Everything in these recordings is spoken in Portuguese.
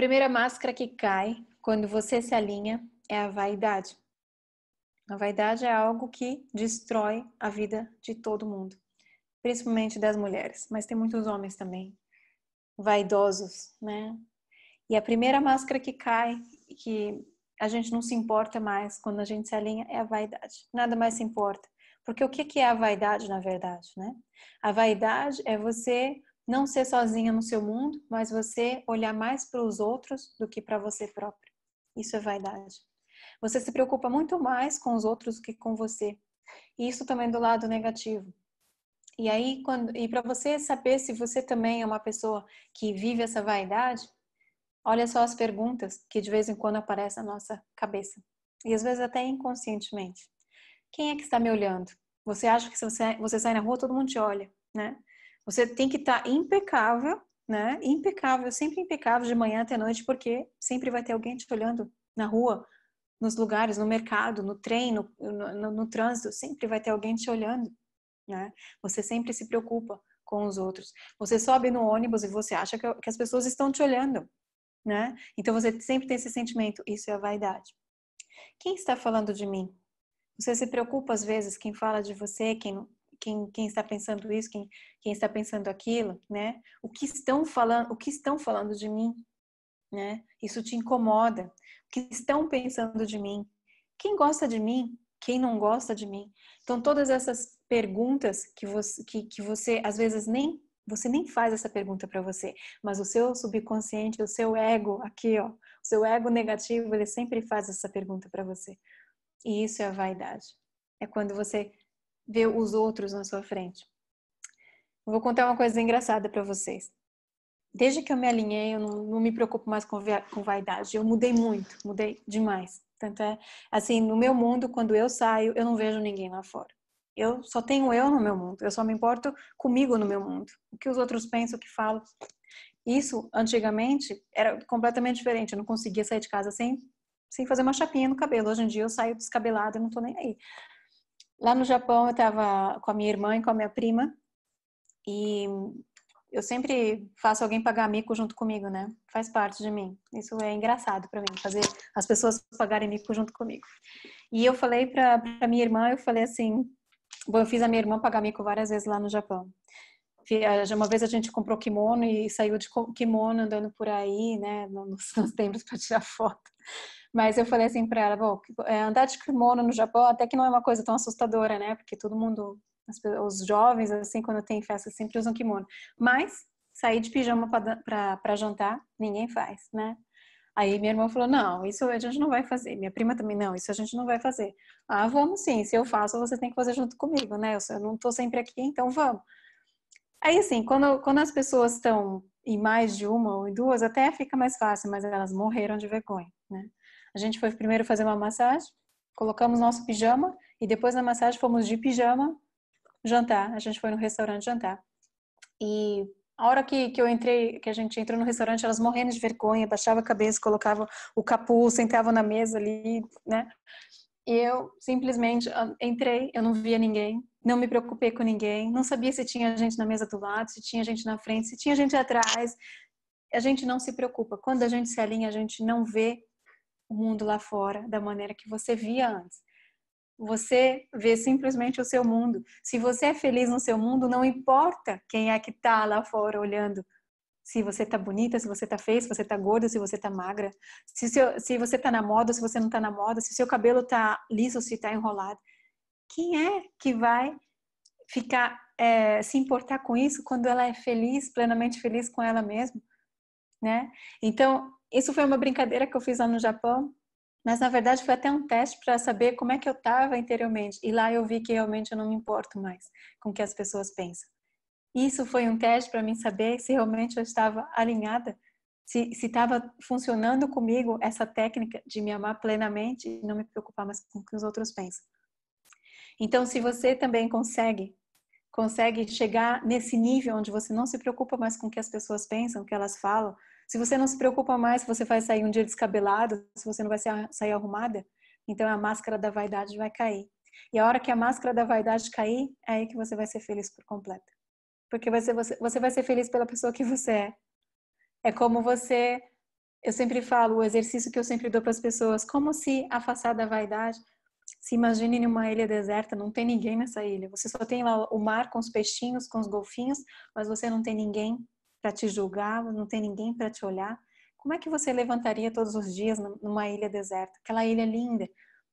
primeira máscara que cai quando você se alinha é a vaidade. A vaidade é algo que destrói a vida de todo mundo, principalmente das mulheres, mas tem muitos homens também vaidosos, né? E a primeira máscara que cai, que a gente não se importa mais quando a gente se alinha, é a vaidade. Nada mais se importa. Porque o que é a vaidade, na verdade, né? A vaidade é você não ser sozinha no seu mundo, mas você olhar mais para os outros do que para você próprio. Isso é vaidade. Você se preocupa muito mais com os outros do que com você. E isso também do lado negativo. E aí, quando, e para você saber se você também é uma pessoa que vive essa vaidade, olha só as perguntas que de vez em quando aparecem na nossa cabeça. E às vezes até inconscientemente. Quem é que está me olhando? Você acha que se você, você sai na rua, todo mundo te olha, né? Você tem que estar tá impecável, né? Impecável, sempre impecável de manhã até noite, porque sempre vai ter alguém te olhando na rua, nos lugares, no mercado, no trem, no, no, no trânsito, sempre vai ter alguém te olhando, né? Você sempre se preocupa com os outros. Você sobe no ônibus e você acha que, que as pessoas estão te olhando, né? Então você sempre tem esse sentimento, isso é a vaidade. Quem está falando de mim? Você se preocupa às vezes quem fala de você, quem quem, quem está pensando isso, quem, quem está pensando aquilo, né? O que estão falando, o que estão falando de mim, né? Isso te incomoda. O que estão pensando de mim? Quem gosta de mim? Quem não gosta de mim? Então todas essas perguntas que você, que, que você às vezes nem você nem faz essa pergunta para você, mas o seu subconsciente, o seu ego aqui, ó, o seu ego negativo, ele sempre faz essa pergunta para você. E isso é a vaidade. É quando você ver os outros na sua frente. Eu vou contar uma coisa engraçada para vocês. Desde que eu me alinhei, eu não, não me preocupo mais com, com vaidade. Eu mudei muito, mudei demais. Tanto é, assim, no meu mundo, quando eu saio, eu não vejo ninguém lá fora. Eu só tenho eu no meu mundo. Eu só me importo comigo no meu mundo. O que os outros pensam, o que falam. Isso, antigamente, era completamente diferente. Eu não conseguia sair de casa sem, sem fazer uma chapinha no cabelo. Hoje em dia, eu saio descabelada e não tô nem aí. Lá no Japão eu estava com a minha irmã e com a minha prima e eu sempre faço alguém pagar mico junto comigo, né? Faz parte de mim. Isso é engraçado para mim, fazer as pessoas pagarem mico junto comigo. E eu falei para minha irmã, eu falei assim, bom, eu fiz a minha irmã pagar mico várias vezes lá no Japão. Uma vez a gente comprou kimono e saiu de kimono andando por aí, né, nos, nos templos para tirar foto. Mas eu falei assim para ela, bom, eh, andar de kimono no Japão até que não é uma coisa tão assustadora, né? Porque todo mundo, os jovens, assim, quando tem festa, sempre usam kimono. Mas sair de pijama para jantar, ninguém faz, né? Aí minha irmã falou: Não, isso a gente não vai fazer. Minha prima também: Não, isso a gente não vai fazer. Ah, vamos sim, se eu faço, você tem que fazer junto comigo, né? Eu não tô sempre aqui, então vamos. Aí, assim, quando, quando as pessoas estão em mais de uma ou em duas, até fica mais fácil, mas elas morreram de vergonha, né? A gente foi primeiro fazer uma massagem, colocamos nosso pijama e depois da massagem fomos de pijama jantar. A gente foi no restaurante jantar. E a hora que, que eu entrei, que a gente entrou no restaurante, elas morrendo de vergonha, baixava a cabeça, colocava o capuz, sentavam na mesa ali, né? E eu simplesmente ah, entrei, eu não via ninguém, não me preocupei com ninguém, não sabia se tinha gente na mesa do lado, se tinha gente na frente, se tinha gente atrás. A gente não se preocupa. Quando a gente se alinha, a gente não vê o mundo lá fora da maneira que você via antes. Você vê simplesmente o seu mundo. Se você é feliz no seu mundo, não importa quem é que tá lá fora olhando. Se você tá bonita, se você tá feia, se você tá gorda, se você tá magra. Se, seu, se você tá na moda, se você não tá na moda. Se seu cabelo tá liso, se tá enrolado. Quem é que vai ficar é, se importar com isso quando ela é feliz, plenamente feliz com ela mesma, né? Então isso foi uma brincadeira que eu fiz lá no Japão, mas na verdade foi até um teste para saber como é que eu estava interiormente. E lá eu vi que realmente eu não me importo mais com o que as pessoas pensam. Isso foi um teste para mim saber se realmente eu estava alinhada, se estava funcionando comigo essa técnica de me amar plenamente e não me preocupar mais com o que os outros pensam. Então, se você também consegue consegue chegar nesse nível onde você não se preocupa mais com o que as pessoas pensam, o que elas falam, se você não se preocupa mais se você vai sair um dia descabelado, se você não vai sair arrumada, então a máscara da vaidade vai cair. E a hora que a máscara da vaidade cair, é aí que você vai ser feliz por completo. Porque você, você vai ser feliz pela pessoa que você é. É como você. Eu sempre falo, o exercício que eu sempre dou para as pessoas, como se afastar da vaidade. Se imagine em uma ilha deserta, não tem ninguém nessa ilha. Você só tem lá o mar com os peixinhos, com os golfinhos, mas você não tem ninguém, para te julgar, não tem ninguém para te olhar. Como é que você levantaria todos os dias numa ilha deserta? Aquela ilha linda.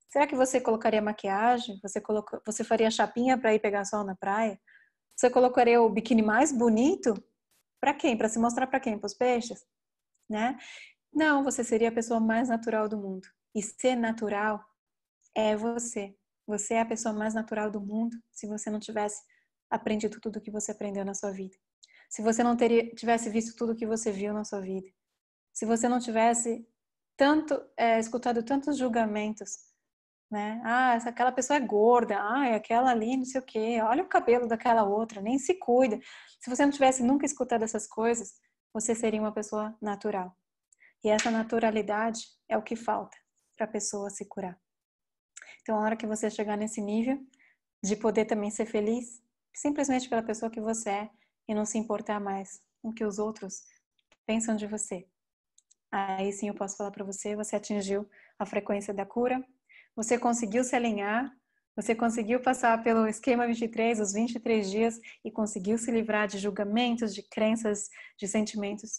Será que você colocaria maquiagem? Você, colocou, você faria chapinha para ir pegar sol na praia? Você colocaria o biquíni mais bonito? Para quem? Para se mostrar para quem? Para os peixes? Né? Não, você seria a pessoa mais natural do mundo. E ser natural é você. Você é a pessoa mais natural do mundo se você não tivesse aprendido tudo o que você aprendeu na sua vida se você não teria, tivesse visto tudo que você viu na sua vida, se você não tivesse tanto é, escutado tantos julgamentos, né? Ah, essa, aquela pessoa é gorda, ah, é aquela ali, não sei o quê, olha o cabelo daquela outra, nem se cuida. Se você não tivesse nunca escutado essas coisas, você seria uma pessoa natural. E essa naturalidade é o que falta para a pessoa se curar. Então, a hora que você chegar nesse nível de poder também ser feliz, simplesmente pela pessoa que você é, e não se importar mais com o que os outros pensam de você. Aí sim eu posso falar para você, você atingiu a frequência da cura, você conseguiu se alinhar, você conseguiu passar pelo esquema 23, os 23 dias e conseguiu se livrar de julgamentos, de crenças, de sentimentos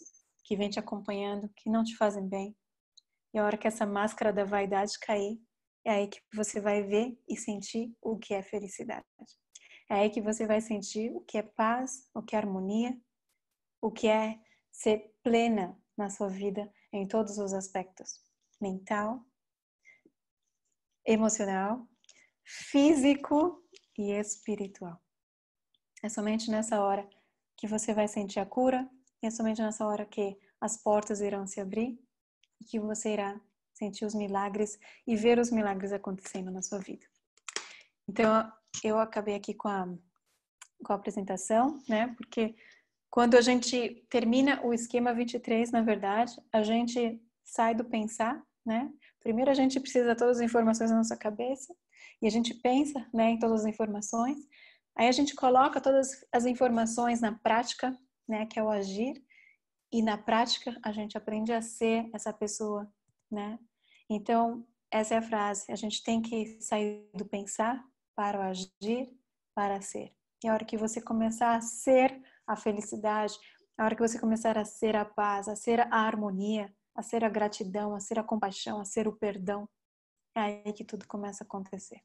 que vêm te acompanhando, que não te fazem bem. E a hora que essa máscara da vaidade cair, é aí que você vai ver e sentir o que é felicidade. É aí que você vai sentir o que é paz, o que é harmonia, o que é ser plena na sua vida em todos os aspectos: mental, emocional, físico e espiritual. É somente nessa hora que você vai sentir a cura, e é somente nessa hora que as portas irão se abrir e que você irá sentir os milagres e ver os milagres acontecendo na sua vida. Então, eu acabei aqui com a, com a apresentação, né? Porque quando a gente termina o esquema 23, na verdade, a gente sai do pensar, né? Primeiro a gente precisa de todas as informações na nossa cabeça e a gente pensa, né, em todas as informações. Aí a gente coloca todas as informações na prática, né, que é o agir, e na prática a gente aprende a ser essa pessoa, né? Então, essa é a frase, a gente tem que sair do pensar para o agir, para ser. E é a hora que você começar a ser a felicidade, é a hora que você começar a ser a paz, a ser a harmonia, a ser a gratidão, a ser a compaixão, a ser o perdão, é aí que tudo começa a acontecer.